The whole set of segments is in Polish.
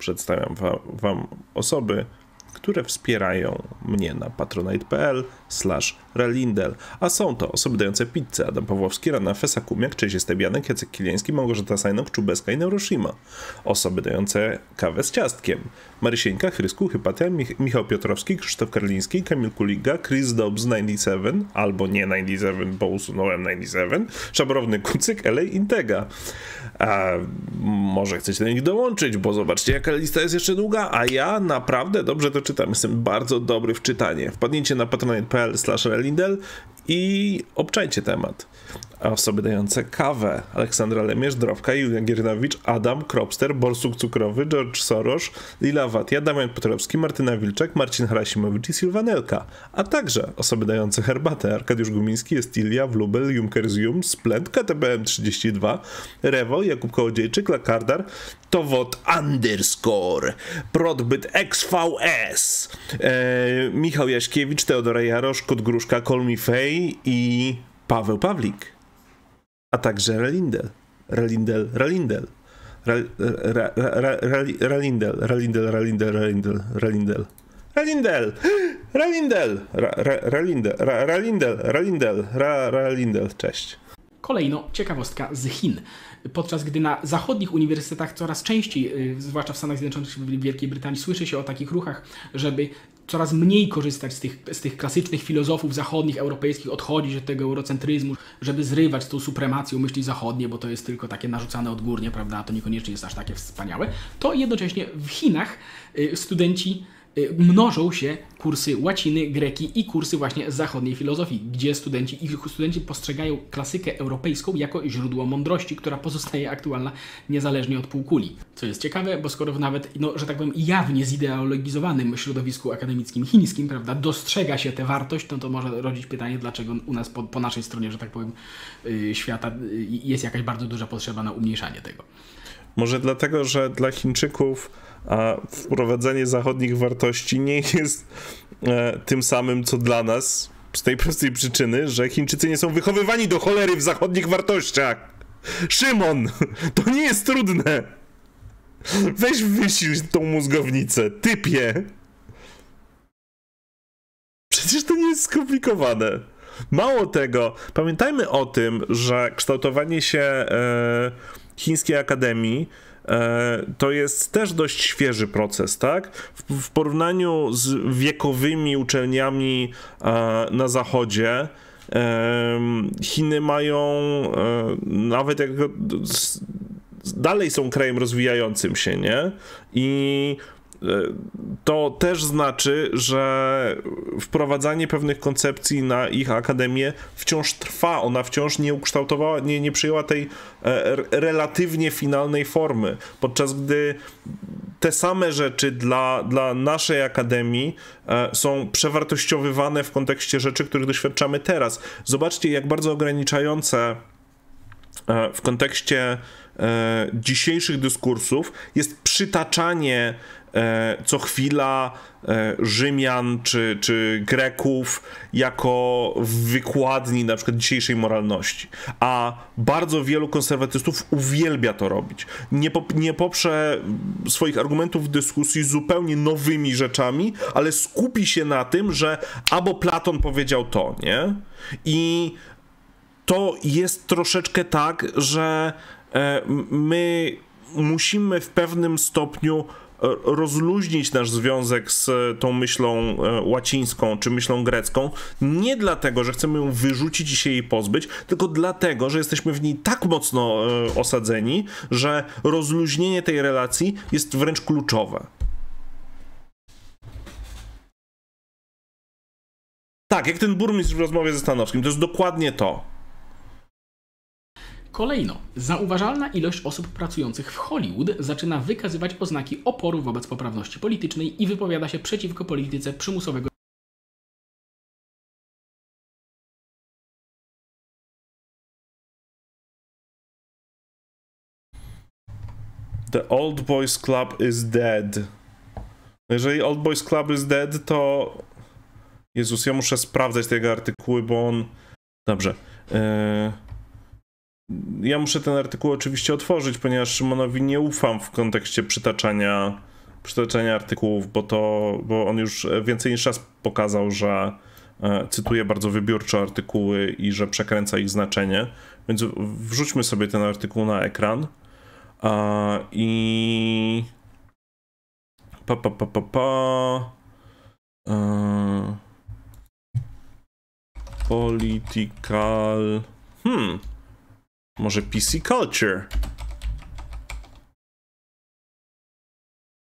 przedstawiam wam, wam osoby, które wspierają mnie na patronite.pl slash relindel, a są to osoby dające pizzę Adam Pawłowski, Rana Fesa Kumiak, Cześć Stebianek, Jacek Kiliński, Małgorzata Sajnok, Czubeska i Neuroshima, osoby dające kawę z ciastkiem, Marysieńka, Chrysku, Hypatia, Mich Michał Piotrowski, Krzysztof Karliński, Kamil Kuliga, Chris Dobbs 97, albo nie 97, bo usunąłem 97, Szabrowny Kucyk, Elej Intega. A może chcecie do nich dołączyć, bo zobaczcie jaka lista jest jeszcze długa, a ja naprawdę dobrze to czytam tam jestem bardzo dobry w czytanie. Wpadnijcie na patronite.pl/relindel i obczajcie temat. Osoby dające kawę. Aleksandra Lemierz, Drobka, Julia Giernowicz, Adam, Kropster, Borsuk Cukrowy, George Soros, Lila Watia, Damian Potrowski, Martyna Wilczek, Marcin Harasimowicz i Sylwanelka. A także osoby dające herbatę. Arkadiusz Gumiński, Estilia, Wlubel, Junkers Jum, Splend, KTBM32, Rewo, Jakub Kołodziejczyk, Lakardar, Towot underscore, Prodbyt XVS, e, Michał Jaśkiewicz, Teodora Jarosz, Kot Gruszka, Kolmi Fej i Paweł Pawlik a także Relindel. Relindel, Relindel. Relindel, Relindel, Relindel, Relindel, Relindel. Relindel! Relindel! Relindel! Relindel! Relindel! Relindel! Cześć. Kolejno ciekawostka z Chin. Podczas gdy na zachodnich uniwersytetach coraz częściej, y, zwłaszcza w Stanach Zjednoczonych i Wielkiej Brytanii, słyszy się o takich ruchach, żeby coraz mniej korzystać z tych, z tych klasycznych filozofów zachodnich, europejskich, odchodzić od tego eurocentryzmu, żeby zrywać z tą supremacją myśli zachodnie, bo to jest tylko takie narzucane odgórnie, prawda, to niekoniecznie jest aż takie wspaniałe, to jednocześnie w Chinach y, studenci Y, mnożą się kursy łaciny, greki i kursy właśnie zachodniej filozofii, gdzie studenci, i studenci postrzegają klasykę europejską jako źródło mądrości, która pozostaje aktualna niezależnie od półkuli. Co jest ciekawe, bo skoro nawet, no, że tak powiem, jawnie zideologizowanym środowisku akademickim chińskim, prawda, dostrzega się tę wartość, no to może rodzić pytanie, dlaczego u nas po, po naszej stronie, że tak powiem, yy, świata yy, jest jakaś bardzo duża potrzeba na umniejszanie tego. Może dlatego, że dla Chińczyków a wprowadzenie zachodnich wartości nie jest e, tym samym, co dla nas, z tej prostej przyczyny, że Chińczycy nie są wychowywani do cholery w zachodnich wartościach. Szymon, to nie jest trudne. Weź wysil tą mózgownicę, typie. Przecież to nie jest skomplikowane. Mało tego, pamiętajmy o tym, że kształtowanie się e, Chińskiej Akademii E, to jest też dość świeży proces, tak? W, w porównaniu z wiekowymi uczelniami e, na zachodzie, Chiny mają e, nawet jak dalej są krajem rozwijającym się, nie? I E, to też znaczy, że wprowadzanie pewnych koncepcji na ich akademię wciąż trwa. Ona wciąż nie ukształtowała, nie, nie przyjęła tej e, relatywnie finalnej formy. Podczas gdy te same rzeczy dla, dla naszej akademii e, są przewartościowywane w kontekście rzeczy, których doświadczamy teraz. Zobaczcie, jak bardzo ograniczające e, w kontekście e, dzisiejszych dyskursów jest przytaczanie E, co chwila e, Rzymian czy, czy Greków jako wykładni na przykład dzisiejszej moralności. A bardzo wielu konserwatystów uwielbia to robić. Nie, po nie poprze swoich argumentów w dyskusji zupełnie nowymi rzeczami, ale skupi się na tym, że albo Platon powiedział to, nie? I to jest troszeczkę tak, że e, my musimy w pewnym stopniu rozluźnić nasz związek z tą myślą e, łacińską czy myślą grecką, nie dlatego, że chcemy ją wyrzucić i się jej pozbyć, tylko dlatego, że jesteśmy w niej tak mocno e, osadzeni, że rozluźnienie tej relacji jest wręcz kluczowe. Tak, jak ten burmistrz w rozmowie ze Stanowskim, to jest dokładnie to. Kolejno, zauważalna ilość osób pracujących w Hollywood zaczyna wykazywać oznaki oporu wobec poprawności politycznej i wypowiada się przeciwko polityce przymusowego The Old Boys Club is dead. Jeżeli Old Boys Club is dead, to. Jezus, ja muszę sprawdzać te jego artykuły, bo on. Dobrze. Yy ja muszę ten artykuł oczywiście otworzyć, ponieważ Szymonowi nie ufam w kontekście przytaczania, przytaczania artykułów, bo to, bo on już więcej niż raz pokazał, że e, cytuje bardzo wybiórczo artykuły i że przekręca ich znaczenie. Więc wrzućmy sobie ten artykuł na ekran. I. Pa, pa, pa, pa, pa. E, political. Hmm. Może PC Culture?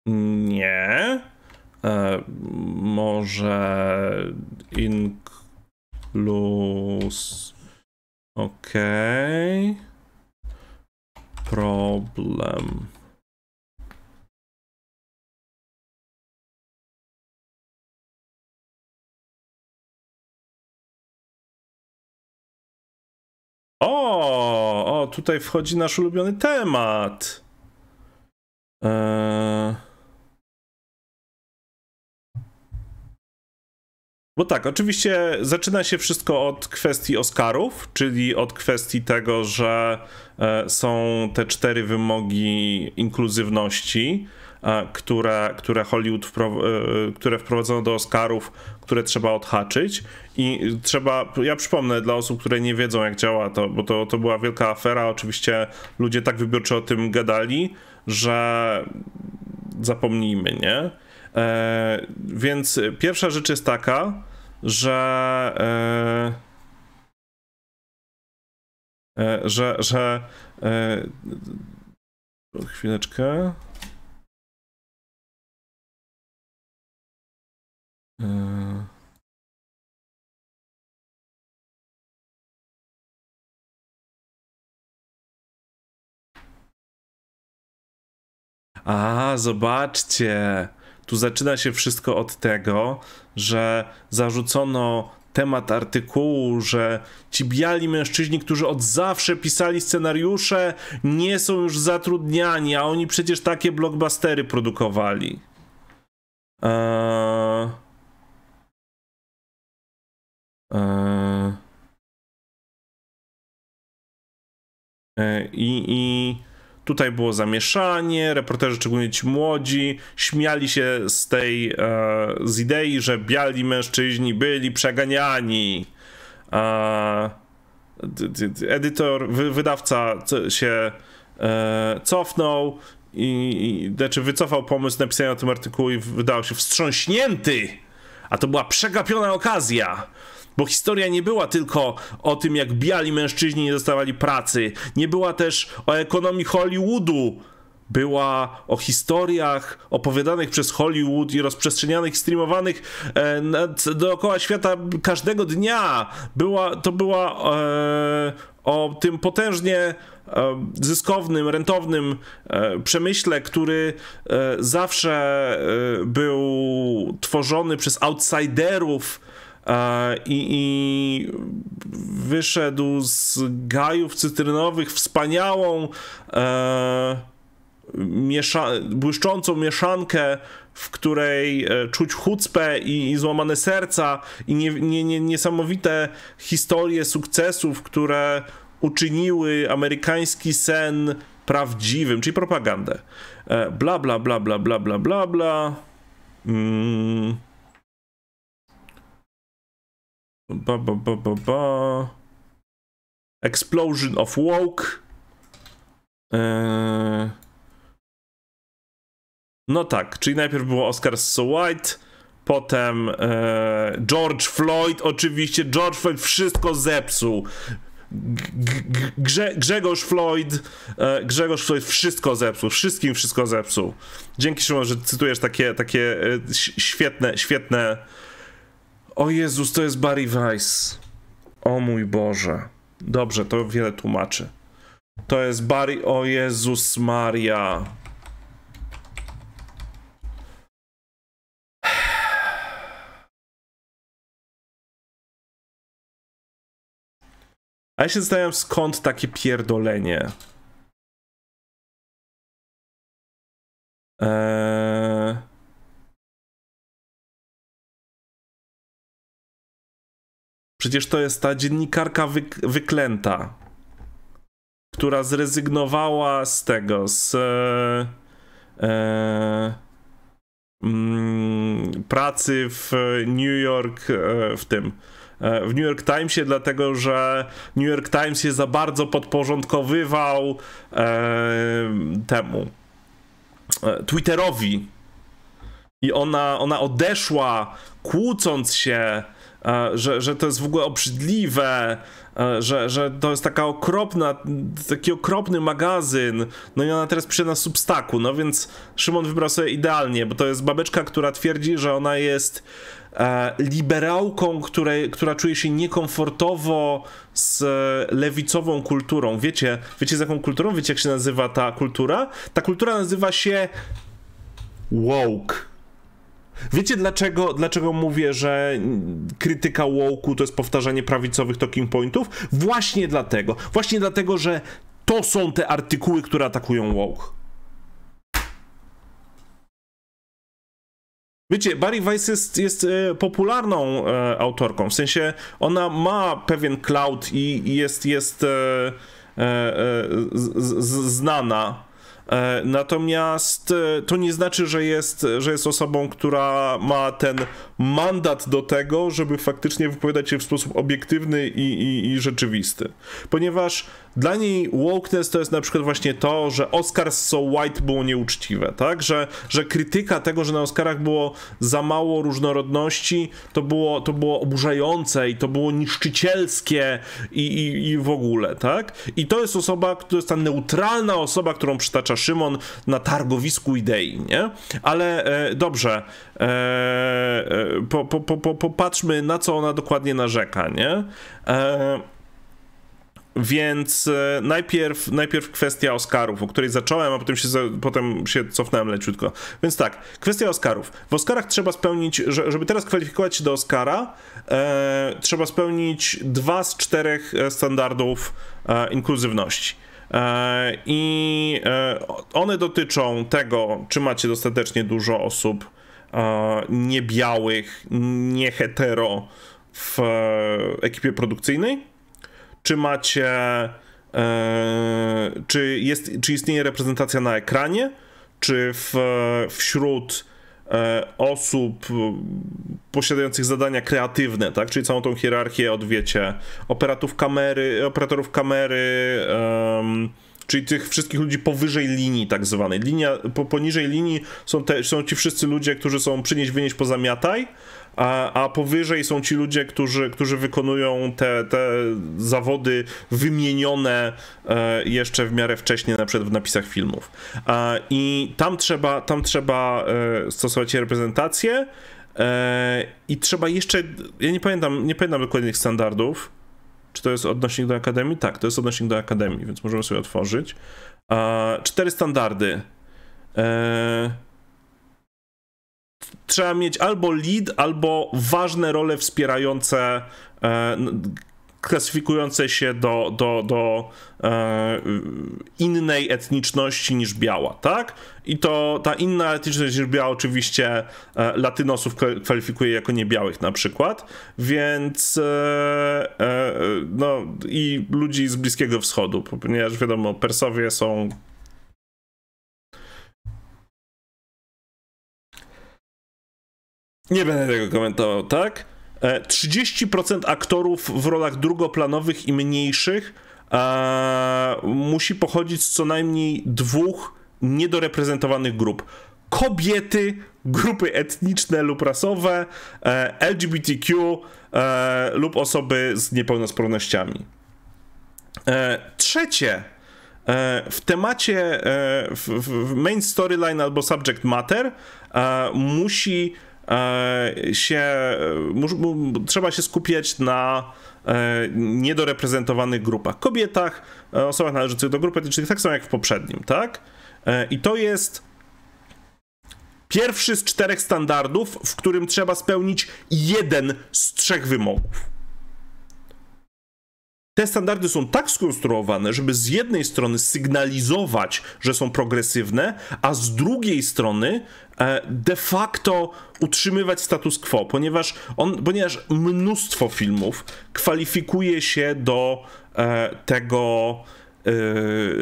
Nie. E, może Inclus. Okej. Okay. Problem. O, o, tutaj wchodzi nasz ulubiony temat. Eee... Bo tak, oczywiście zaczyna się wszystko od kwestii Oscarów, czyli od kwestii tego, że e, są te cztery wymogi inkluzywności. E, które, które Hollywood e, które wprowadzono do Oscarów, które trzeba odhaczyć i trzeba, ja przypomnę dla osób, które nie wiedzą jak działa to, bo to, to była wielka afera, oczywiście ludzie tak wybiórczo o tym gadali, że zapomnijmy, nie? E, więc pierwsza rzecz jest taka, że e, e że, że e, chwileczkę E, a, zobaczcie. Tu zaczyna się wszystko od tego, że zarzucono temat artykułu, że ci biali mężczyźni, którzy od zawsze pisali scenariusze, nie są już zatrudniani, a oni przecież takie blockbustery produkowali. Eee... E, e, I, I tutaj było zamieszanie, reporterzy, szczególnie ci młodzi, śmiali się z tej, e, z idei, że biali mężczyźni byli przeganiani. Edytor, wydawca się cofnął i, znaczy wycofał pomysł napisania o tym artykułu i wydał się wstrząśnięty, a to była przegapiona okazja. Bo historia nie była tylko o tym, jak biali mężczyźni nie dostawali pracy, nie była też o ekonomii Hollywoodu, była o historiach opowiadanych przez Hollywood i rozprzestrzenianych, streamowanych e, nad, dookoła świata każdego dnia. Była, to była e, o tym potężnie e, zyskownym, rentownym e, przemyśle, który e, zawsze e, był tworzony przez outsiderów E, I, i, wyszedł z gajów cytrynowych wspaniałą, e, miesza błyszczącą mieszankę, w której e, czuć chucpę i, i złamane serca i nie, nie, nie, niesamowite historie sukcesów, które uczyniły amerykański sen prawdziwym, czyli propagandę. E, bla, bla, bla, bla, bla, bla, bla, bla. Mm. Ba, ba, ba, ba, ba. Explosion of Woke. Eee... No tak, czyli najpierw było Oscar So White, potem e, George Floyd, oczywiście George Floyd wszystko zepsuł. Grze Grzegorz Floyd, e, Grzegorz Floyd wszystko zepsuł, wszystkim wszystko zepsuł. Dzięki Szymon, że cytujesz takie, takie e, świetne, świetne o Jezus, to jest Barry Weiss. O mój Boże. Dobrze, to wiele tłumaczy. To jest Barry... O Jezus Maria. A ja się zastanawiam, skąd takie pierdolenie. Eee... Przecież to jest ta dziennikarka wyk wyklęta, która zrezygnowała z tego, z e, e, m, mm, pracy w New York, e, w tym, e, w New York Timesie, dlatego że New York Times się za bardzo podporządkowywał e, temu e, Twitterowi. I ona, ona odeszła kłócąc się E, że, że to jest w ogóle obrzydliwe, e, że, że to jest taka okropna, taki okropny magazyn, no i ona teraz przyjdzie na Substaku, no więc Szymon wybrał sobie idealnie, bo to jest babeczka, która twierdzi, że ona jest e, liberałką, której, która czuje się niekomfortowo z lewicową kulturą. Wiecie, wiecie z jaką kulturą? Wiecie jak się nazywa ta kultura? Ta kultura nazywa się woke. Wiecie dlaczego, dlaczego mówię, że krytyka woke'u to jest powtarzanie prawicowych talking pointów? Właśnie dlatego. Właśnie dlatego, że to są te artykuły, które atakują woke. Wiecie, Barry Weiss jest, jest e, popularną e, autorką, w sensie ona ma pewien cloud i jest, jest e, e, e z, z, znana E, natomiast e, to nie znaczy, że jest, że jest osobą, która ma ten mandat do tego, żeby faktycznie wypowiadać się w sposób obiektywny i, i, i rzeczywisty. Ponieważ dla niej wokeness to jest na przykład właśnie to, że Oscars so white było nieuczciwe, tak? Że, że krytyka tego, że na Oscarach było za mało różnorodności, to było, to było oburzające i to było niszczycielskie i, i, i w ogóle, tak? I to jest osoba, to jest ta neutralna osoba, którą przytacza Szymon na targowisku idei, nie? Ale e, dobrze, e, e po, po, po, popatrzmy na co ona dokładnie narzeka, nie? E, więc e, najpierw, najpierw kwestia Oscarów, o której zacząłem, a potem się, potem się cofnąłem leciutko. Więc tak, kwestia Oscarów. W Oscarach trzeba spełnić, żeby teraz kwalifikować się do Oscara, e, trzeba spełnić dwa z czterech e, standardów e, inkluzywności. E, I e, one dotyczą tego, czy macie dostatecznie dużo osób e, niebiałych, niehetero w ekipie produkcyjnej, czy macie, czy, jest, czy istnieje reprezentacja na ekranie, czy w, wśród E, osób e, posiadających zadania kreatywne, tak? Czyli całą tą hierarchię od, wiecie, operatorów kamery, operatorów kamery, um, czyli tych wszystkich ludzi powyżej linii tak zwanej. Linia, po, poniżej linii są, te, są ci wszyscy ludzie, którzy są przynieść, wynieść, pozamiataj, a, a powyżej są ci ludzie, którzy, którzy wykonują te, te zawody wymienione e, jeszcze w miarę wcześniej, na przykład w napisach filmów. E, I tam trzeba, tam trzeba e, stosować reprezentację e, i trzeba jeszcze, ja nie pamiętam, nie pamiętam dokładnych standardów, czy to jest odnośnik do akademii? Tak, to jest odnośnik do akademii, więc możemy sobie otworzyć. cztery standardy. E, trzeba mieć albo lead, albo ważne role wspierające e, klasyfikujące się do, do, do e, innej etniczności niż biała, tak? I to ta inna etniczność niż biała oczywiście e, latynosów kwalifikuje jako niebiałych na przykład, więc e, e no i ludzi z Bliskiego Wschodu, ponieważ wiadomo, Persowie są Nie będę tego komentował, tak? 30% e, aktorów w rolach drugoplanowych i mniejszych e, musi pochodzić z co najmniej dwóch niedoreprezentowanych grup. Kobiety, grupy etniczne lub rasowe, e, LGBTQ lub osoby z niepełnosprawnościami. Trzecie, w temacie w main storyline albo subject matter musi E, się, e, trzeba się skupiać na e, niedoreprezentowanych grupach. Kobietach, osobach należących do grup etnicznych, tak samo jak w poprzednim, tak? I to jest pierwszy z czterech standardów, w którym trzeba spełnić jeden z trzech wymogów te standardy są tak skonstruowane, żeby z jednej strony sygnalizować, że są progresywne, a z drugiej strony e, de facto utrzymywać status quo, ponieważ, on, ponieważ mnóstwo filmów kwalifikuje się do e, tego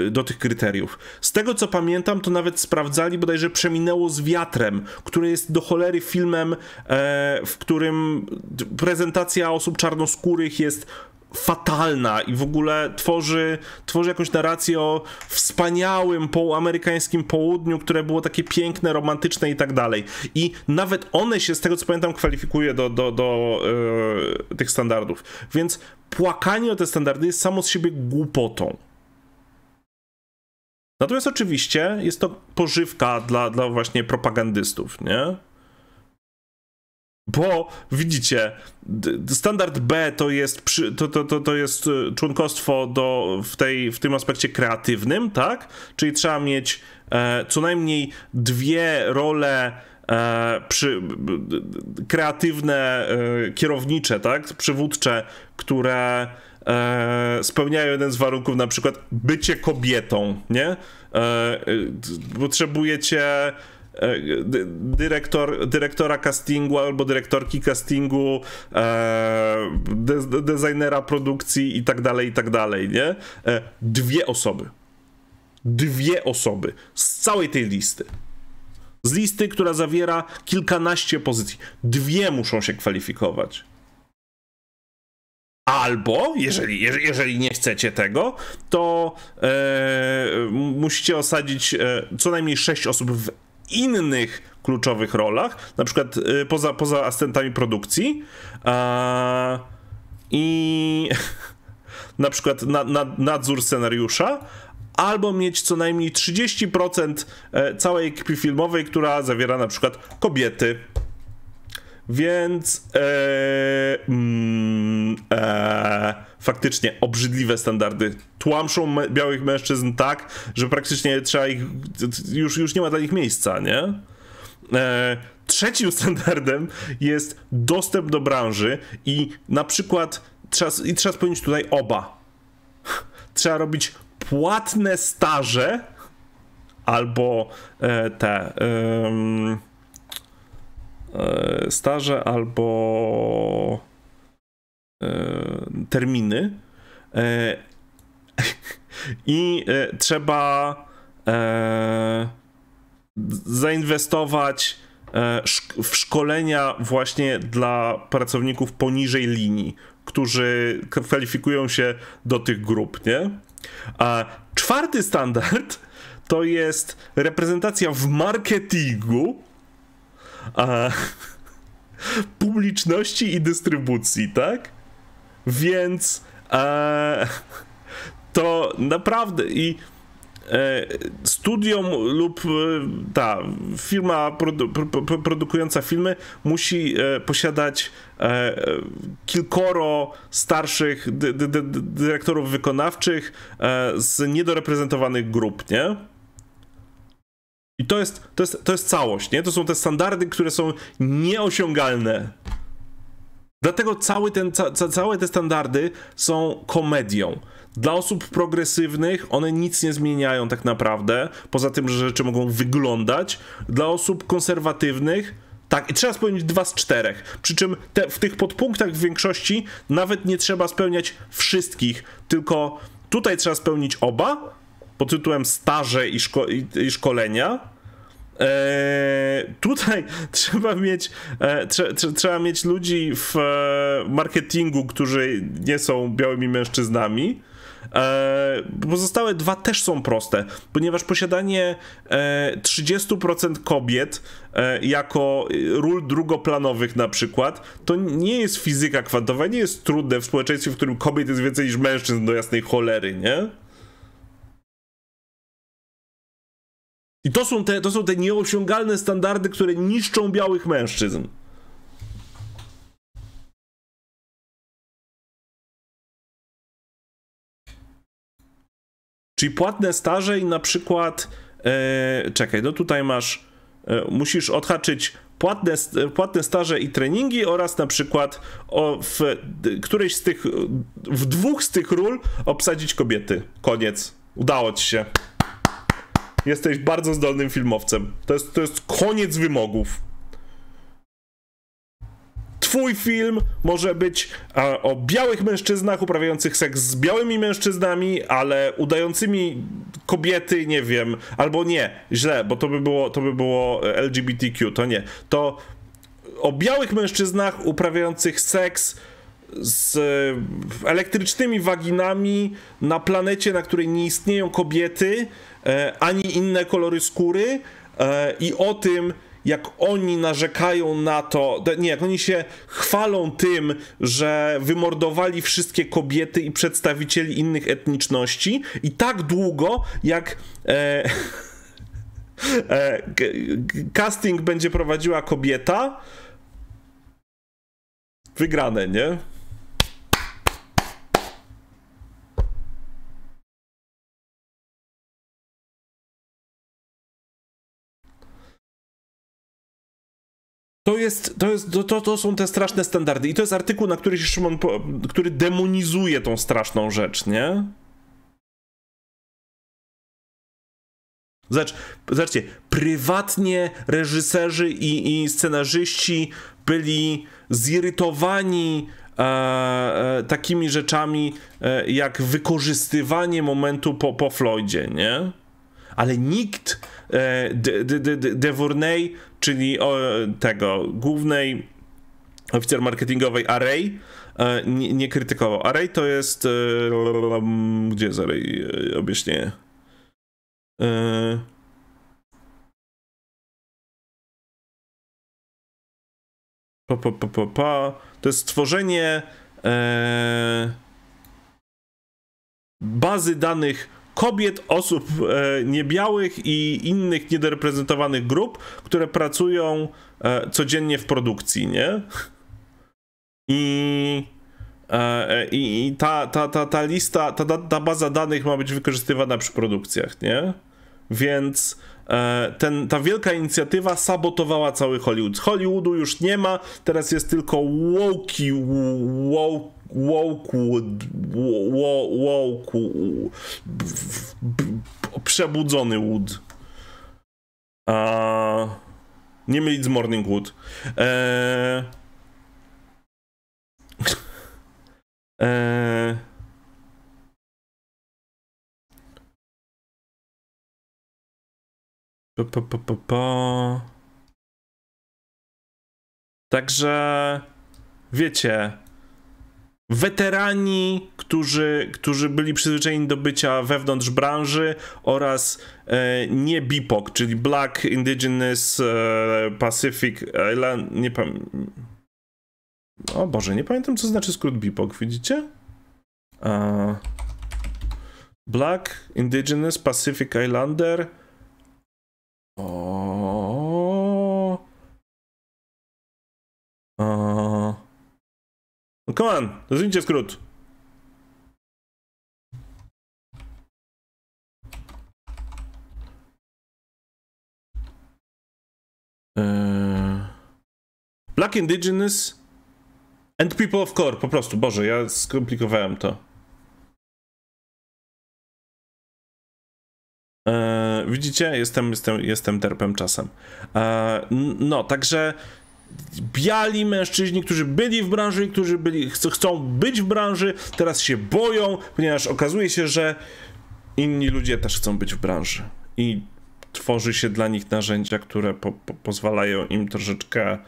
e, do tych kryteriów. Z tego co pamiętam, to nawet sprawdzali bodajże Przeminęło z wiatrem, które jest do cholery filmem, w którym prezentacja osób czarnoskórych jest fatalna i w ogóle tworzy, tworzy jakąś narrację o wspaniałym po amerykańskim południu, które było takie piękne, romantyczne i tak dalej. I nawet one się, z tego co pamiętam, kwalifikuje do, do, do yy, tych standardów. Więc płakanie o te standardy jest samo z siebie głupotą. Natomiast oczywiście jest to pożywka dla, dla właśnie propagandystów, nie? Bo widzicie, standard B to jest, przy, to, to, to, to jest y, członkostwo do, w, tej, w tym aspekcie kreatywnym, tak? Czyli trzeba mieć e, co najmniej dwie role e, przy, kreatywne, e, kierownicze, tak? Przywódcze, które e, spełniają jeden z warunków, na przykład bycie kobietą, nie? E, y, potrzebujecie E, dyrektor, dyrektora castingu albo dyrektorki castingu, e, de, designera produkcji i tak dalej, i tak dalej, nie? E, dwie osoby. Dwie osoby z całej tej listy. Z listy, która zawiera kilkanaście pozycji. Dwie muszą się kwalifikować. Albo, jeżeli, jeżeli nie chcecie tego, to e, musicie osadzić e, co najmniej sześć osób w innych kluczowych rolach, na przykład y, poza, poza asystentami produkcji. A, I na przykład na, na, nadzór scenariusza, albo mieć co najmniej 30% e, całej ekipy filmowej, która zawiera na przykład kobiety. Więc. E, mm, e, faktycznie obrzydliwe standardy. Tłamszą białych mężczyzn tak, że praktycznie trzeba ich, już, już nie ma dla nich miejsca, nie? E, trzecim standardem jest dostęp do branży i na przykład trzeba, i trzeba spełnić tutaj oba. Trzeba robić płatne staże albo e, te e, staże albo E, terminy e, i e, trzeba zainwestować w szkolenia właśnie dla pracowników poniżej linii, którzy kwalifikują się do tych grup, nie? A czwarty standard to jest reprezentacja w marketingu publiczności i dystrybucji, tak? Więc e, to naprawdę i e, studium lub e, ta firma produ, pro, produkująca filmy musi e, posiadać e, kilkoro starszych dy, dy, dy, dyrektorów wykonawczych e, z niedoreprezentowanych grup, nie? I to jest, to, jest, to jest całość, nie? To są te standardy, które są nieosiągalne Dlatego cały ten, ca, całe te standardy są komedią. Dla osób progresywnych one nic nie zmieniają tak naprawdę, poza tym, że rzeczy mogą wyglądać. Dla osób konserwatywnych tak, i trzeba spełnić dwa z czterech. Przy czym te, w tych podpunktach w większości nawet nie trzeba spełniać wszystkich, tylko tutaj trzeba spełnić oba pod tytułem staże i, szko i, i szkolenia, Eee, tutaj trzeba mieć, e, trzeba mieć ludzi w e, marketingu, którzy nie są białymi mężczyznami. E, pozostałe dwa też są proste, ponieważ posiadanie e, 30% kobiet e, jako ról drugoplanowych na przykład, to nie jest fizyka kwantowa, nie jest trudne w społeczeństwie, w którym kobiet jest więcej niż mężczyzn do jasnej cholery, nie? I to są te, to są te nieosiągalne standardy, które niszczą białych mężczyzn. Czyli płatne staże i na przykład, e, czekaj, no tutaj masz, e, musisz odhaczyć płatne, płatne staże i treningi oraz na przykład o, w którejś z tych, w dwóch z tych ról obsadzić kobiety. Koniec. Udało ci się. Jesteś bardzo zdolnym filmowcem. To jest, to jest koniec wymogów. Twój film może być a, o białych mężczyznach uprawiających seks z białymi mężczyznami, ale udającymi kobiety, nie wiem, albo nie, źle, bo to by było, to by było e, LGBTQ, to nie. To o białych mężczyznach uprawiających seks z elektrycznymi waginami na planecie, na której nie istnieją kobiety e, ani inne kolory skóry e, i o tym, jak oni narzekają na to, nie, jak oni się chwalą tym, że wymordowali wszystkie kobiety i przedstawicieli innych etniczności i tak długo, jak e, e, casting będzie prowadziła kobieta, wygrane, nie? To, jest, to, jest, to, to, są te straszne standardy. I to jest artykuł, na który się Szymon, po, który demonizuje tą straszną rzecz, nie? Zobacz, zobaczcie, prywatnie reżyserzy i, i scenarzyści byli zirytowani e, e, takimi rzeczami e, jak wykorzystywanie momentu po, po Floydzie, nie? Ale nikt, e, de, de, de, de czyli tego głównej oficer marketingowej Array, e, nie, nie krytykował. Array to jest. E, gdzie jest Array? E, Objaśnienie. Pa, pa, pa, pa, pa. To jest stworzenie bazy danych kobiet, osób e, niebiałych i innych niedoreprezentowanych grup, które pracują e, codziennie w produkcji, nie? E, I, i ta, ta, ta, ta lista, ta, ta baza danych ma być wykorzystywana przy produkcjach, nie? Więc E, ten, ta wielka inicjatywa sabotowała cały Hollywood. Hollywoodu już nie ma, teraz jest tylko woke, woke, Wokewood, woke, przebudzony Wood. A, nie mylić z Morning Wood. Eee, eee, Po, po, po, po. Także wiecie, weterani, którzy, którzy byli przyzwyczajeni do bycia wewnątrz branży oraz e, nie BIPOC, czyli Black Indigenous e, Pacific Island, nie pamiętam. O Boże, nie pamiętam co znaczy skrót BIPOC, widzicie? E, Black Indigenous Pacific Islander o. O. No come on, rozwinijcie skrót. E. Black Indigenous and People of Core, po prostu. Boże, ja skomplikowałem to. E, widzicie, jestem, jestem, jestem terpem czasem. E, no, także biali mężczyźni, którzy byli w branży, którzy byli, ch chcą być w branży, teraz się boją, ponieważ okazuje się, że inni ludzie też chcą być w branży. I tworzy się dla nich narzędzia, które po po pozwalają im troszeczkę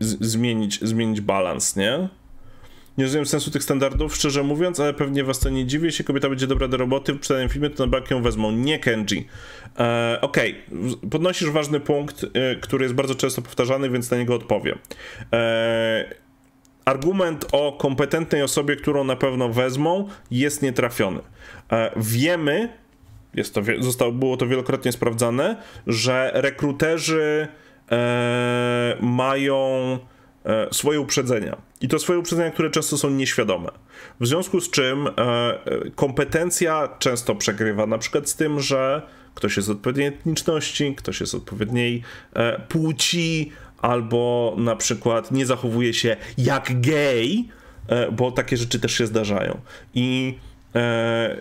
zmienić, zmienić balans, nie? Nie rozumiem sensu tych standardów, szczerze mówiąc, ale pewnie was to nie dziwi. Jeśli kobieta będzie dobra do roboty w przedanym filmie, to na bank ją wezmą. Nie Kenji. Ok, e, Okej, okay. podnosisz ważny punkt, e, który jest bardzo często powtarzany, więc na niego odpowiem. E, argument o kompetentnej osobie, którą na pewno wezmą, jest nietrafiony. E, wiemy, jest to, zostało, było to wielokrotnie sprawdzane, że rekruterzy mają swoje uprzedzenia i to swoje uprzedzenia, które często są nieświadome. W związku z czym e, e kompetencja często przegrywa, na przykład z tym, że ktoś jest odpowiedniej etniczności, ktoś jest odpowiedniej e, płci, albo na przykład nie zachowuje się jak gej, e, bo takie rzeczy też się zdarzają. I e,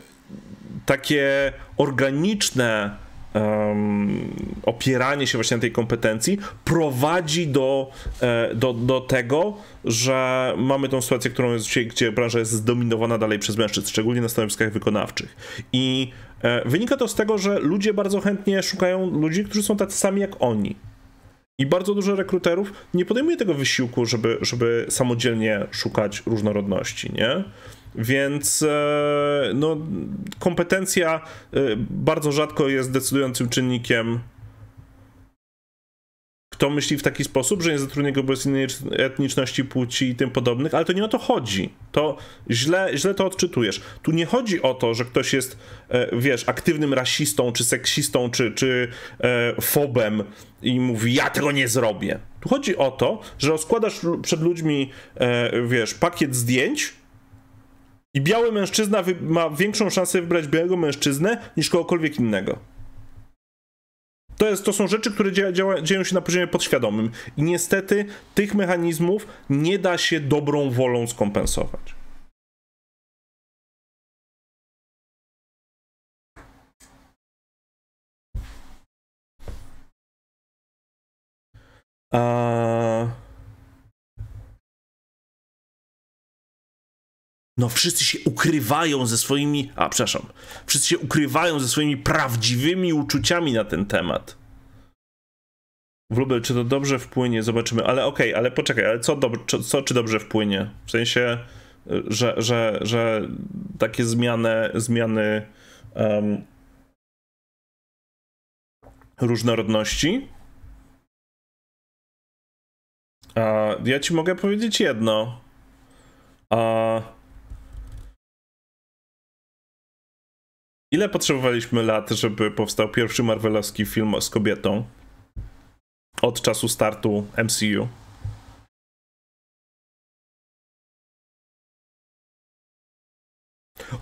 takie organiczne um, opieranie się właśnie na tej kompetencji prowadzi do, e, do, do tego, że mamy tą sytuację, którą jest dzisiaj, gdzie branża jest zdominowana dalej przez mężczyzn, szczególnie na stanowiskach wykonawczych. I e, wynika to z tego, że ludzie bardzo chętnie szukają ludzi, którzy są tacy sami jak oni. I bardzo dużo rekruterów nie podejmuje tego wysiłku, żeby, żeby samodzielnie szukać różnorodności, nie? Więc e, no, kompetencja e, bardzo rzadko jest decydującym czynnikiem. Kto myśli w taki sposób, że nie zatrudnia go bez innej etniczności, płci i tym podobnych, ale to nie o to chodzi. To źle, źle to odczytujesz. Tu nie chodzi o to, że ktoś jest, e, wiesz, aktywnym rasistą, czy seksistą, czy, czy fobem i mówi, ja tego nie zrobię. Tu chodzi o to, że rozkładasz przed ludźmi, wiesz, pakiet zdjęć, i biały mężczyzna ma większą szansę wybrać białego mężczyznę niż kogokolwiek innego. To, jest, to są rzeczy, które dzia, dzia, dzieją się na poziomie podświadomym. I niestety tych mechanizmów nie da się dobrą wolą skompensować. A... no wszyscy się ukrywają ze swoimi, a przepraszam, wszyscy się ukrywają ze swoimi prawdziwymi uczuciami na ten temat. Wróbel, czy to dobrze wpłynie? Zobaczymy, ale okej, okay, ale poczekaj, ale co, do, czy, co czy dobrze wpłynie? W sensie, y, że, że, że takie zmiany, zmiany um, różnorodności? A, ja ci mogę powiedzieć jedno. A, Ile potrzebowaliśmy lat, żeby powstał pierwszy marvelowski film z kobietą? Od czasu startu MCU.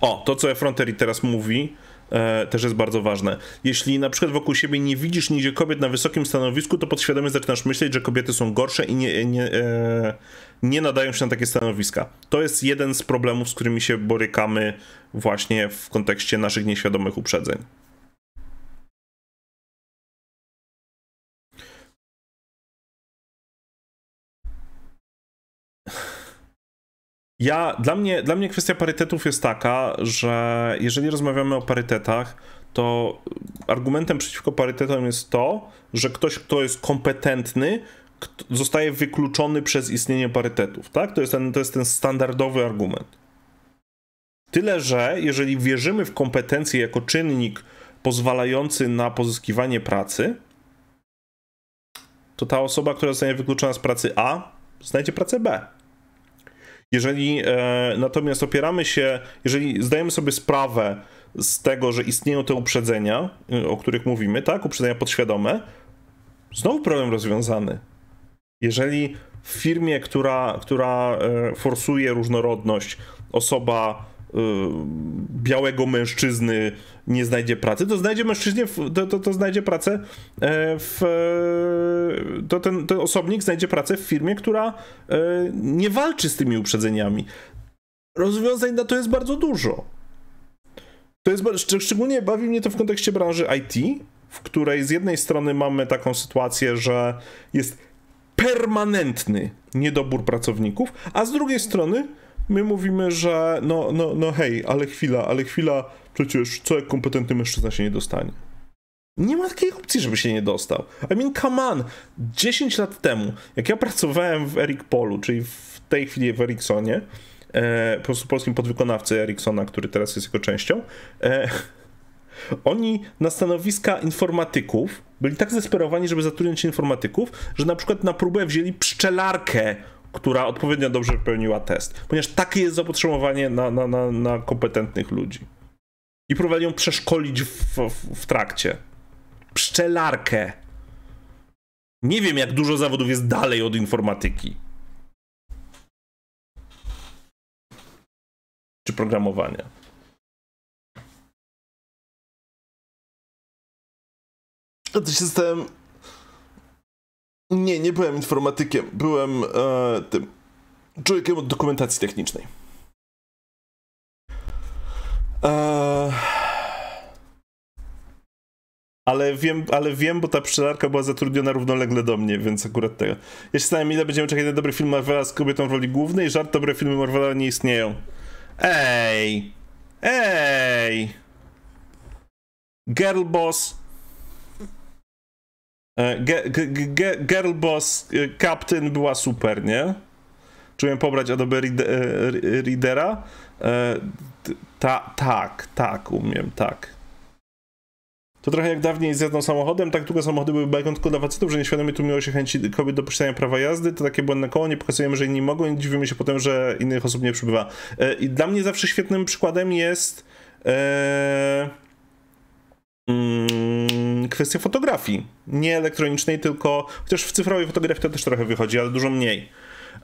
O, to co Frontier teraz mówi, e, też jest bardzo ważne. Jeśli na przykład wokół siebie nie widzisz nigdzie kobiet na wysokim stanowisku, to podświadomie zaczynasz myśleć, że kobiety są gorsze i nie, nie, e, nie nadają się na takie stanowiska. To jest jeden z problemów, z którymi się borykamy właśnie w kontekście naszych nieświadomych uprzedzeń. Ja, dla mnie, dla mnie kwestia parytetów jest taka, że jeżeli rozmawiamy o parytetach, to argumentem przeciwko parytetom jest to, że ktoś, kto jest kompetentny, zostaje wykluczony przez istnienie parytetów, tak? To jest ten, to jest ten standardowy argument. Tyle, że jeżeli wierzymy w kompetencje jako czynnik pozwalający na pozyskiwanie pracy, to ta osoba, która zostanie wykluczona z pracy A, znajdzie pracę B. Jeżeli e, natomiast opieramy się, jeżeli zdajemy sobie sprawę z tego, że istnieją te uprzedzenia, y, o których mówimy, tak, uprzedzenia podświadome, znowu problem rozwiązany. Jeżeli w firmie, która, która e, forsuje różnorodność, osoba e, białego mężczyzny nie znajdzie pracy, to znajdzie mężczyznie, to, to, to, znajdzie pracę e, w, to ten, ten osobnik znajdzie pracę w firmie, która nie walczy z tymi uprzedzeniami. Rozwiązań na to jest bardzo dużo. To jest, szczególnie bawi mnie to w kontekście branży IT, w której z jednej strony mamy taką sytuację, że jest permanentny niedobór pracowników, a z drugiej strony my mówimy, że no, no, no hej, ale chwila, ale chwila, przecież co jak kompetentny mężczyzna się nie dostanie. Nie ma takiej opcji, żeby się nie dostał. I mean, come on. 10 lat temu, jak ja pracowałem w Eric Polu, czyli w tej chwili w Ericssonie, e, po prostu polskim podwykonawcy Ericssona, który teraz jest jego częścią, e, oni na stanowiska informatyków byli tak zesperowani, żeby zatrudniać informatyków, że na przykład na próbę wzięli pszczelarkę, która odpowiednio dobrze wypełniła test, ponieważ takie jest zapotrzebowanie na, na, na, na kompetentnych ludzi. I próbowali ją przeszkolić w, w, w trakcie. Pszczelarkę. Nie wiem, jak dużo zawodów jest dalej od informatyki. Czy programowania. Ja też jestem... Nie, nie byłem informatykiem. Byłem e, tym człowiekiem od dokumentacji technicznej. E... Ale wiem, ale wiem, bo ta pszczelarka była zatrudniona równolegle do mnie, więc akurat tego. Ja się zastanawiam, ile będziemy czekać na dobry film Marvela z kobietą w roli głównej. Żart, dobre filmy Marvela nie istnieją. Ej! Ej! Girl Boss E, Girlboss Girl Boss e, Captain była super, nie? Czułem pobrać Adobe e, Readera. Ta, tak, tak, umiem, tak. To trochę jak dawniej z jazdą samochodem, tak długo samochody były beką tylko dla facetów, że nieświadomie miło się chęci kobiet do posiadania prawa jazdy, to takie błędne koło, nie pokazujemy, że inni mogą i dziwimy się potem, że innych osób nie przybywa. I dla mnie zawsze świetnym przykładem jest... Ee, mm, kwestię fotografii. Nie elektronicznej, tylko chociaż w cyfrowej fotografii to też trochę wychodzi, ale dużo mniej.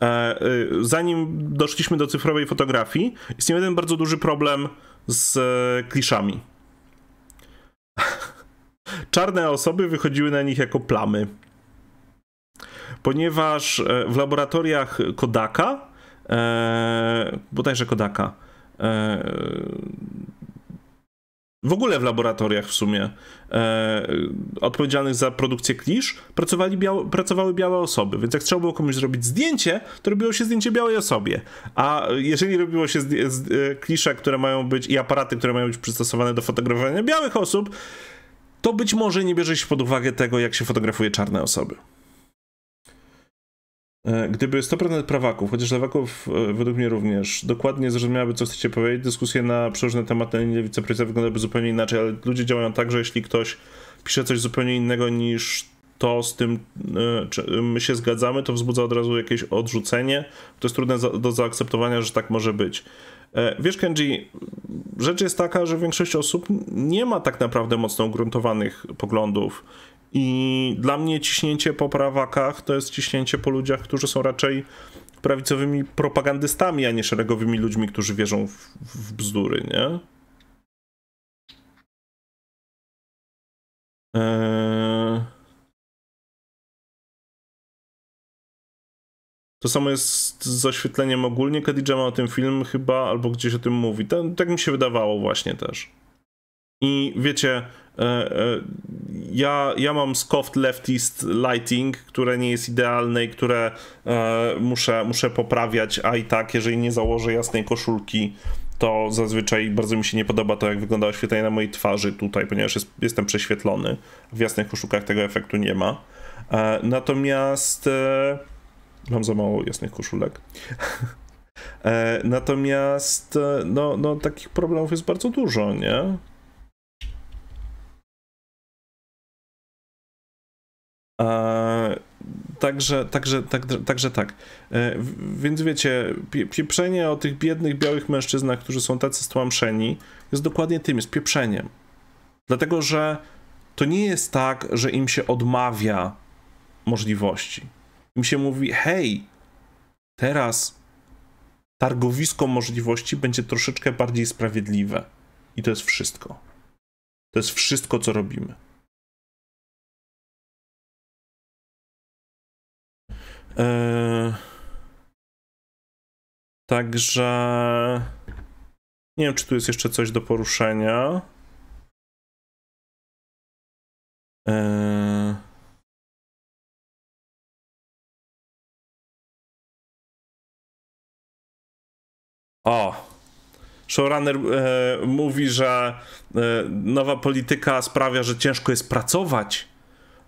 E, y, zanim doszliśmy do cyfrowej fotografii, istnieje jeden bardzo duży problem z e, kliszami. Czarne osoby wychodziły na nich jako plamy. Ponieważ e, w laboratoriach Kodaka, bodajże Kodaka, w ogóle w laboratoriach w sumie e, odpowiedzialnych za produkcję klisz pracowali biało, pracowały białe osoby, więc jak trzeba było komuś zrobić zdjęcie, to robiło się zdjęcie białej osobie. A jeżeli robiło się z, e, klisze, które mają być i aparaty, które mają być przystosowane do fotografowania białych osób, to być może nie bierze się pod uwagę tego, jak się fotografuje czarne osoby. E, gdyby 100% prawaków, chociaż lewaków e, według mnie również, dokładnie zrozumiałaby, co chcecie powiedzieć, dyskusje na przeróżne tematy na linii wiceprezydenta wyglądałyby zupełnie inaczej, ale ludzie działają tak, że jeśli ktoś pisze coś zupełnie innego niż to z tym e, my się zgadzamy, to wzbudza od razu jakieś odrzucenie. To jest trudne do zaakceptowania, że tak może być. Wiesz, Kenji, rzecz jest taka, że większość osób nie ma tak naprawdę mocno ugruntowanych poglądów i dla mnie ciśnięcie po prawakach to jest ciśnięcie po ludziach, którzy są raczej prawicowymi propagandystami, a nie szeregowymi ludźmi, którzy wierzą w, w bzdury, nie? Eee... To samo jest z oświetleniem ogólnie. Kadidża ma o tym film chyba, albo gdzieś o tym mówi. tak mi się wydawało właśnie też. I wiecie, E, e, ja, ja mam Scoft Leftist Lighting, które nie jest idealne i które e, muszę, muszę poprawiać, a i tak, jeżeli nie założę jasnej koszulki, to zazwyczaj bardzo mi się nie podoba to, jak wygląda oświetlenie na mojej twarzy tutaj, ponieważ jest, jestem prześwietlony. W jasnych koszulkach tego efektu nie ma. Natomiast mam za mało jasnych koszulek. Natomiast no, no, takich problemów jest bardzo dużo, nie? Także, także, tak, także tak. E, więc wiecie, pieprzenie o tych biednych białych mężczyznach, którzy są tacy stłamszeni, jest dokładnie tym, jest pieprzeniem. Dlatego, że to nie jest tak, że im się odmawia możliwości. Im się mówi, hej, teraz targowisko możliwości będzie troszeczkę bardziej sprawiedliwe. I to jest wszystko. To jest wszystko, co robimy. E, także nie wiem, czy tu jest jeszcze coś do poruszenia. E, o! Showrunner e, mówi, że e, nowa polityka sprawia, że ciężko jest pracować.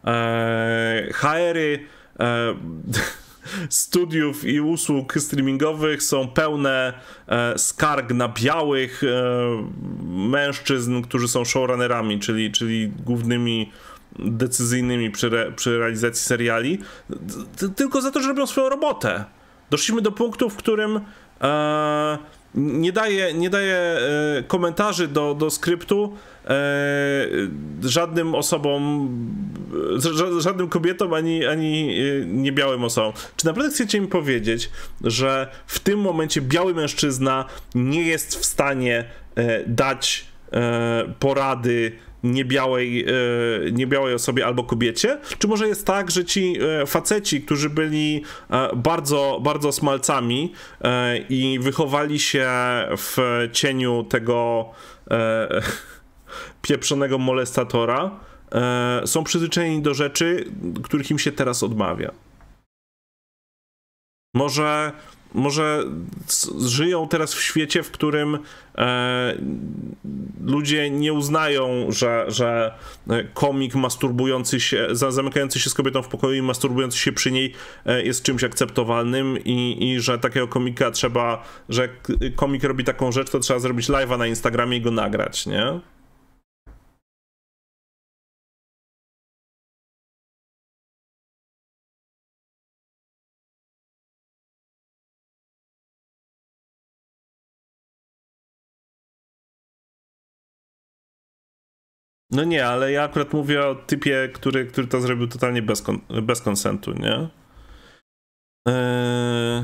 E, HR-y E, studiów i usług streamingowych są pełne e, skarg na białych e, mężczyzn, którzy są showrunnerami, czyli, czyli głównymi decyzyjnymi przy, re, przy realizacji seriali, tylko za to, że robią swoją robotę. Doszliśmy do punktu, w którym e, nie daje, nie daje komentarzy do, do skryptu e, żadnym osobom, e, żadnym kobietom ani, ani e, niebiałym osobom. Czy naprawdę chcecie mi powiedzieć, że w tym momencie biały mężczyzna nie jest w stanie dać porady niebiałej, e, niebiałej osobie albo kobiecie? Czy może jest tak, że ci e, faceci, którzy byli e, bardzo, bardzo smalcami i wychowali się w cieniu tego pieprzonego molestatora, są przyzwyczajeni do rzeczy, których im się teraz odmawia? Może może żyją teraz w świecie, w którym e, ludzie nie uznają, że, że e, komik masturbujący się, zamykający się z kobietą w pokoju i masturbujący się przy niej e, jest czymś akceptowalnym i, i że takiego komika trzeba, że komik robi taką rzecz, to trzeba zrobić live'a na Instagramie i go nagrać, nie? No nie, ale ja akurat mówię o typie, który, który to zrobił totalnie bez, kon, bez konsentu, nie? Eee...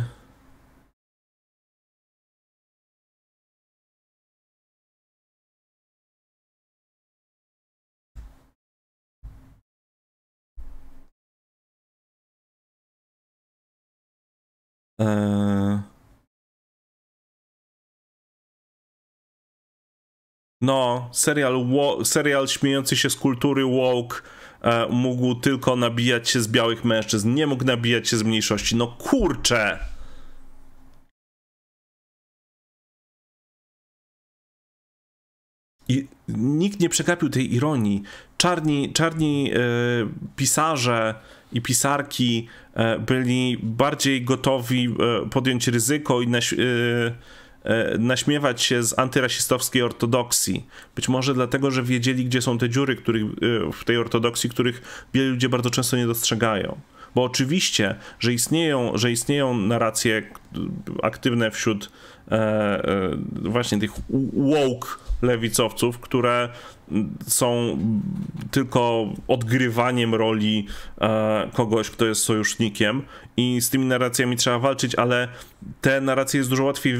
eee... No, serial, wo- serial śmiejący się z kultury woke e, mógł tylko nabijać się z białych mężczyzn, nie mógł nabijać się z mniejszości. No kurczę! I nikt nie przegapił tej ironii. Czarni, czarni e, pisarze i pisarki e, byli bardziej gotowi e, podjąć ryzyko i na, e, E, naśmiewać się z antyrasistowskiej ortodoksji. Być może dlatego, że wiedzieli, gdzie są te dziury których, e, w tej ortodoksji, których wielu ludzie bardzo często nie dostrzegają. Bo oczywiście, że istnieją, że istnieją narracje e, aktywne wśród e, e, właśnie tych woke lewicowców, które są tylko odgrywaniem roli e, kogoś, kto jest sojusznikiem i z tymi narracjami trzeba walczyć, ale te narracje jest dużo łatwiej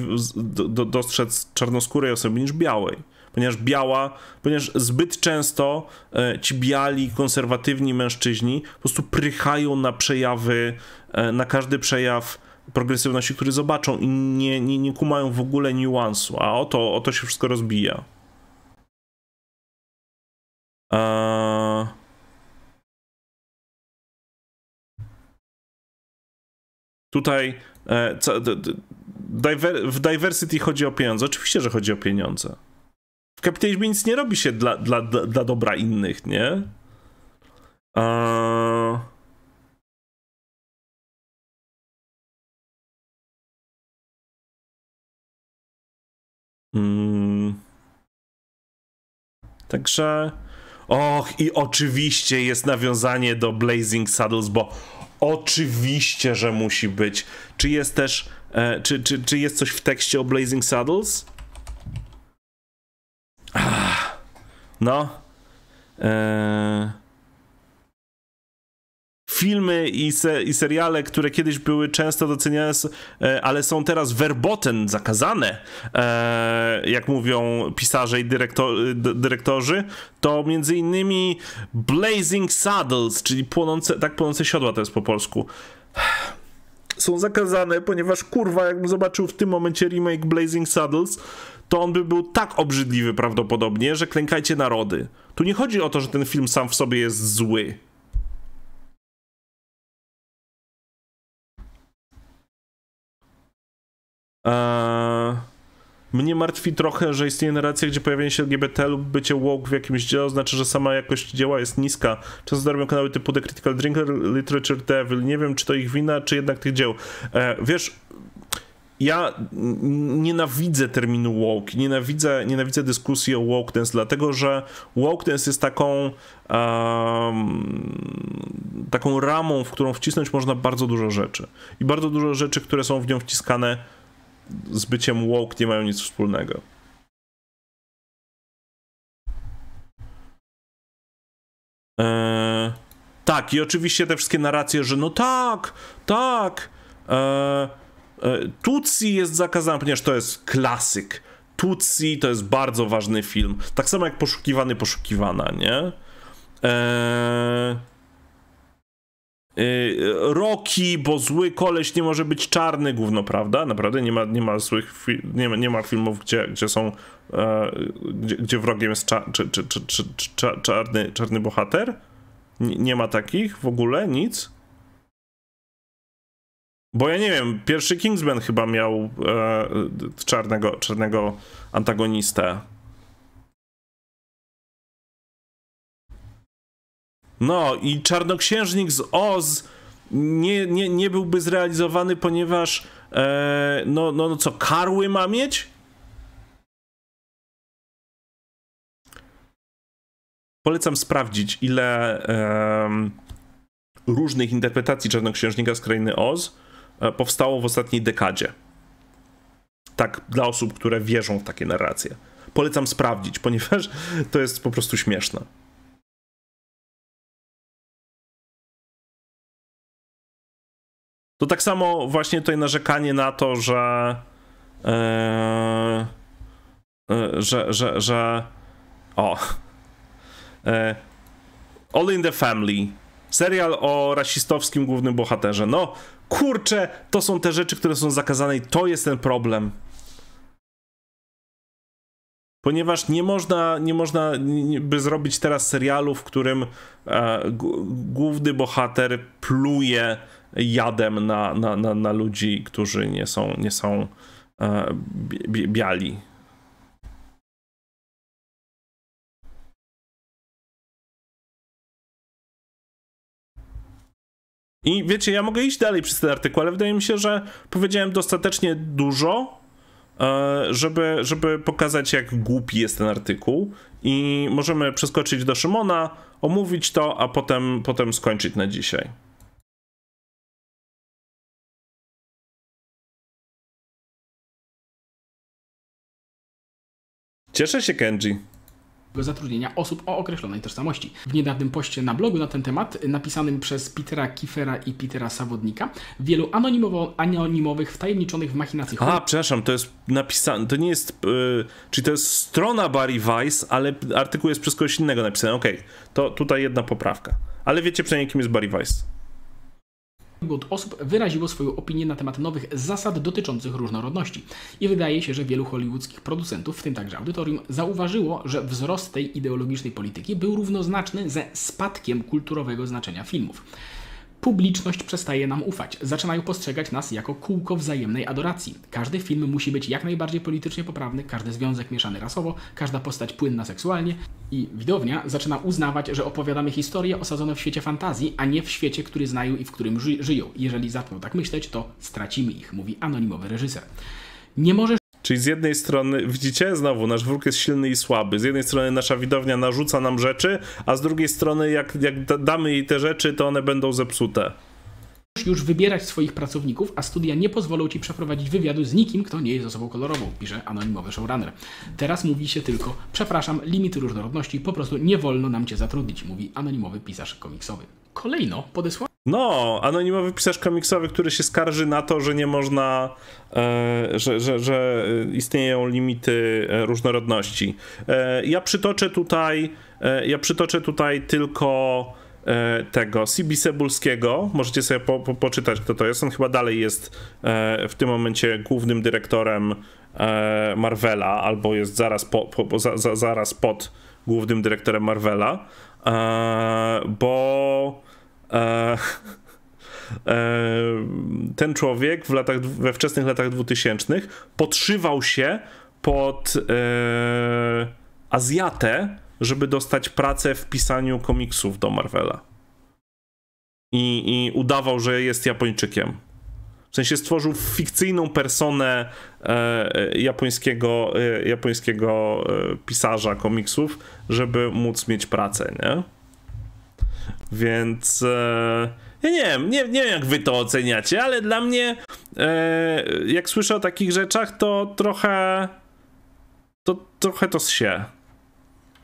dostrzec czarnoskórej osobie niż białej. Ponieważ biała, ponieważ zbyt często e, ci biali, konserwatywni mężczyźni po prostu prychają na przejawy, e, na każdy przejaw progresywności, którzy zobaczą i nie, nie, nie kumają w ogóle niuansu, a o to, o to się wszystko rozbija. Eee... Tutaj e, co, diver, w diversity chodzi o pieniądze. Oczywiście, że chodzi o pieniądze. W kapitalizmie nic nie robi się dla, dla, dla dobra innych, nie? Eee... Mm. Także. Och, i oczywiście jest nawiązanie do Blazing Saddles, bo oczywiście, że musi być. Czy jest też. E, czy, czy, czy jest coś w tekście o Blazing Saddles? Ach, no. E, filmy i, se, i seriale, które kiedyś były często doceniane, e, ale są teraz verboten zakazane, e, jak mówią pisarze i dyrektor, dyrektorzy, to między innymi Blazing Saddles, czyli płonące, tak płonące siodła to jest po polsku są zakazane, ponieważ kurwa, jakbym zobaczył w tym momencie remake Blazing Saddles, to on by był tak obrzydliwy prawdopodobnie, że klękajcie narody. Tu nie chodzi o to, że ten film sam w sobie jest zły. Eee, mnie martwi trochę, że istnieje narracja, gdzie pojawienie się LGBT lub bycie woke w jakimś dziele oznacza, że sama jakość dzieła jest niska. Często robią kanały typu The Critical Drinker, Literature Devil. Nie wiem, czy to ich wina, czy jednak tych dzieł. Eee, wiesz, ja nienawidzę terminu woke, nienawidzę, nienawidzę dyskusji o woke dance, dlatego że woke dance jest taką um, taką ramą, w którą wcisnąć można bardzo dużo rzeczy. I bardzo dużo rzeczy, które są w nią wciskane z byciem woke nie mają nic wspólnego. Eee, tak, i oczywiście te wszystkie narracje, że no tak, tak, eee, e, Tutsi jest zakazana, ponieważ to jest klasyk. Tutsi to jest bardzo ważny film. Tak samo jak Poszukiwany, Poszukiwana, nie? Eee, Y, roki, bo zły koleś nie może być czarny, główno, prawda? Naprawdę nie ma, nie ma złych nie ma, nie ma filmów, gdzie, gdzie są e, gdzie, gdzie, wrogiem jest cza, czy, czy, czy, czy, czarny, czarny bohater? N nie ma takich w ogóle? Nic? Bo ja nie wiem, pierwszy Kingsman chyba miał e, czarnego, czarnego antagonistę. No i Czarnoksiężnik z Oz nie, nie, nie byłby zrealizowany, ponieważ e, no, no, no co, karły ma mieć? Polecam sprawdzić, ile e, różnych interpretacji Czarnoksiężnika z Krainy Oz e, powstało w ostatniej dekadzie. Tak, dla osób, które wierzą w takie narracje. Polecam sprawdzić, ponieważ to jest po prostu śmieszne. To tak samo właśnie tutaj narzekanie na to, że yy, yy, że, że, że o yy, All in the Family serial o rasistowskim głównym bohaterze. No, kurczę, to są te rzeczy, które są zakazane i to jest ten problem. Ponieważ nie można, nie można by zrobić teraz serialu, w którym e, główny bohater pluje jadem na, na, na, na ludzi, którzy nie są, nie są e, biali. I wiecie, ja mogę iść dalej przez ten artykuł, ale wydaje mi się, że powiedziałem dostatecznie dużo, e, żeby, żeby pokazać, jak głupi jest ten artykuł. I możemy przeskoczyć do Szymona, omówić to, a potem, potem skończyć na dzisiaj. Cieszę się, Kenji zatrudnienia osób o określonej tożsamości. W niedawnym poście na blogu na ten temat, napisanym przez Petera Kiefera i Petera Sawodnika, wielu anonimowo, anonimowych, wtajemniczonych w machinacji. A, przepraszam, to jest napisane, to nie jest, yy, czyli to jest strona Barry Weiss, ale artykuł jest przez kogoś innego napisany, okej, okay, to tutaj jedna poprawka. Ale wiecie przynajmniej, kim jest Barry Weiss od osób wyraziło swoją opinię na temat nowych zasad dotyczących różnorodności. I wydaje się, że wielu hollywoodzkich producentów, w tym także audytorium, zauważyło, że wzrost tej ideologicznej polityki był równoznaczny ze spadkiem kulturowego znaczenia filmów. Publiczność przestaje nam ufać, zaczynają postrzegać nas jako kółko wzajemnej adoracji. Każdy film musi być jak najbardziej politycznie poprawny, każdy związek mieszany rasowo, każda postać płynna seksualnie i widownia zaczyna uznawać, że opowiadamy historie osadzone w świecie fantazji, a nie w świecie, który znają i w którym ży żyją. Jeżeli zaczną tak myśleć, to stracimy ich, mówi anonimowy reżyser. Nie możesz. Czyli z jednej strony, widzicie, znowu nasz wróg jest silny i słaby. Z jednej strony nasza widownia narzuca nam rzeczy, a z drugiej strony, jak, jak damy jej te rzeczy, to one będą zepsute. Musisz już wybierać swoich pracowników, a studia nie pozwolą ci przeprowadzić wywiadu z nikim, kto nie jest osobą kolorową, pisze anonimowy showrunner. Teraz mówi się tylko, przepraszam, limity różnorodności, po prostu nie wolno nam cię zatrudnić, mówi anonimowy pisarz komiksowy. Kolejno podesłał no, anonimowy pisarz komiksowy, który się skarży na to, że nie można, e, że, że, że, istnieją limity e, różnorodności. E, ja przytoczę tutaj, e, ja przytoczę tutaj tylko e, tego CB Sebulskiego. Możecie sobie po, po, poczytać, kto to jest. On chyba dalej jest e, w tym momencie głównym dyrektorem Marvela, albo jest zaraz, po, po za, za, zaraz pod głównym dyrektorem Marvela, bo E, e, ten człowiek w latach, we wczesnych latach 2000 podszywał się pod e, Azjatę, żeby dostać pracę w pisaniu komiksów do Marvela. I, I, udawał, że jest Japończykiem. W sensie stworzył fikcyjną personę e, japońskiego, e, japońskiego e, pisarza komiksów, żeby móc mieć pracę, nie? Więc e, ja nie wiem, nie, nie wiem jak wy to oceniacie, ale dla mnie e, jak słyszę o takich rzeczach, to trochę to trochę to się.